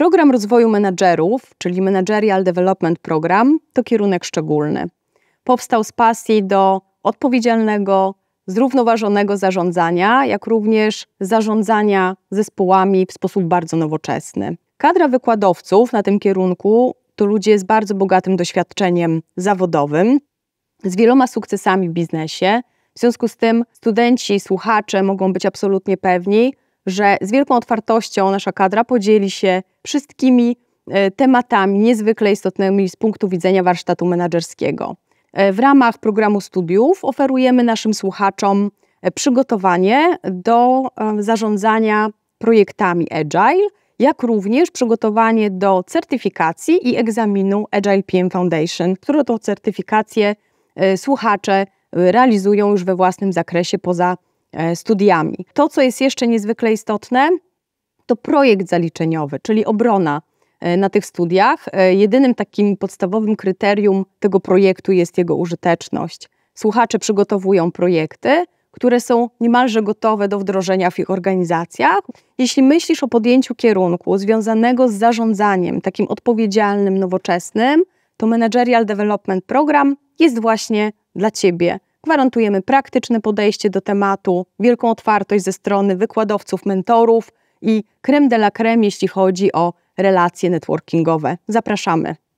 Program rozwoju menedżerów, czyli Managerial Development Program, to kierunek szczególny. Powstał z pasji do odpowiedzialnego, zrównoważonego zarządzania, jak również zarządzania zespołami w sposób bardzo nowoczesny. Kadra wykładowców na tym kierunku to ludzie z bardzo bogatym doświadczeniem zawodowym, z wieloma sukcesami w biznesie. W związku z tym studenci, słuchacze mogą być absolutnie pewni, że z wielką otwartością nasza kadra podzieli się wszystkimi e, tematami niezwykle istotnymi z punktu widzenia warsztatu menedżerskiego. E, w ramach programu studiów oferujemy naszym słuchaczom e, przygotowanie do zarządzania projektami Agile, jak również przygotowanie do certyfikacji i egzaminu Agile PM Foundation, które to certyfikacje słuchacze realizują już we własnym zakresie poza E, studiami. To, co jest jeszcze niezwykle istotne, to projekt zaliczeniowy, czyli obrona e, na tych studiach. E, jedynym takim podstawowym kryterium tego projektu jest jego użyteczność. Słuchacze przygotowują projekty, które są niemalże gotowe do wdrożenia w ich organizacjach. Jeśli myślisz o podjęciu kierunku związanego z zarządzaniem takim odpowiedzialnym, nowoczesnym, to Managerial Development Program jest właśnie dla Ciebie. Gwarantujemy praktyczne podejście do tematu, wielką otwartość ze strony wykładowców, mentorów i creme de la creme, jeśli chodzi o relacje networkingowe. Zapraszamy.